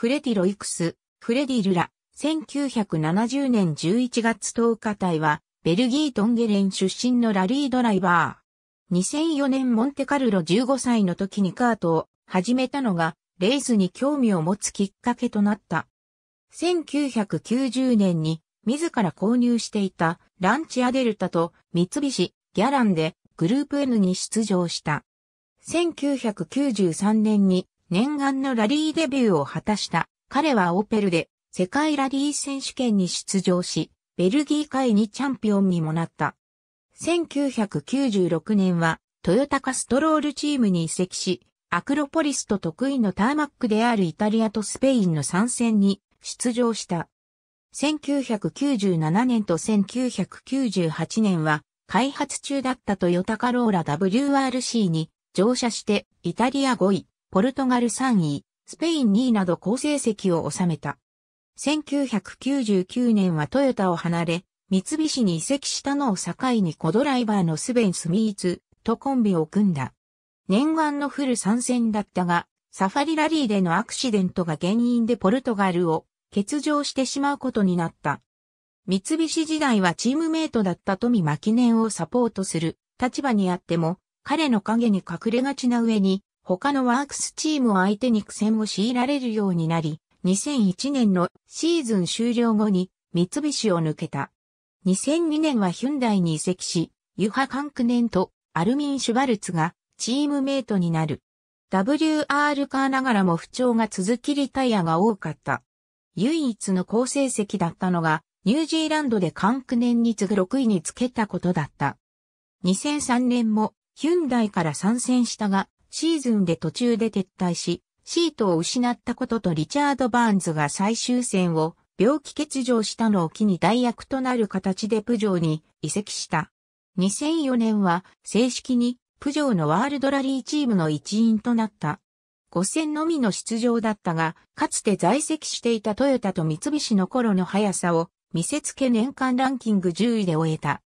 フレディ・ロイクス、フレディ・ルラ、1970年11月10日隊は、ベルギートンゲレン出身のラリードライバー。2004年モンテカルロ15歳の時にカートを始めたのが、レースに興味を持つきっかけとなった。1990年に、自ら購入していたランチアデルタと三菱ギャランでグループ N に出場した。1993年に念願のラリーデビューを果たした。彼はオペルで世界ラリー選手権に出場し、ベルギー界にチャンピオンにもなった。1996年はトヨタカストロールチームに移籍し、アクロポリスと得意のターマックであるイタリアとスペインの参戦に出場した。1997年と1998年は開発中だったトヨタカローラ WRC に乗車してイタリア5位、ポルトガル3位、スペイン2位など好成績を収めた。1999年はトヨタを離れ、三菱に移籍したのを境にコドライバーのスベン・スミーツとコンビを組んだ。念願のフル参戦だったが、サファリラリーでのアクシデントが原因でポルトガルを欠場してしまうことになった。三菱時代はチームメイトだった富巻記念をサポートする立場にあっても、彼の影に隠れがちな上に、他のワークスチームを相手に苦戦を強いられるようになり、2001年のシーズン終了後に三菱を抜けた。2002年はヒュンダイに移籍し、ユハ・カンクネンとアルミン・シュバルツがチームメイトになる。WR カーながらも不調が続きリタイアが多かった。唯一の好成績だったのが、ニュージーランドでカンクネンに次ぐ6位につけたことだった。2003年もヒュンダイから参戦したが、シーズンで途中で撤退し、シートを失ったこととリチャード・バーンズが最終戦を病気欠場したのを機に代役となる形でプジョーに移籍した。2004年は正式にプジョーのワールドラリーチームの一員となった。5戦のみの出場だったが、かつて在籍していたトヨタと三菱の頃の速さを見せつけ年間ランキング10位で終えた。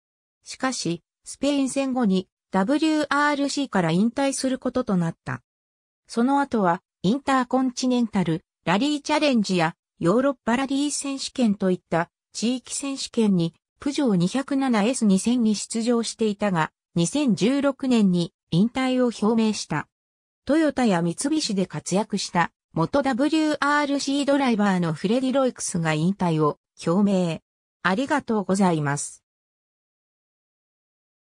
しかし、スペイン戦後に WRC から引退することとなった。その後は、インターコンチネンタル、ラリーチャレンジや、ヨーロッパラリー選手権といった地域選手権に、プジョー 207S2000 に出場していたが、2016年に引退を表明した。トヨタや三菱で活躍した元 WRC ドライバーのフレディ・ロイクスが引退を表明。ありがとうございます。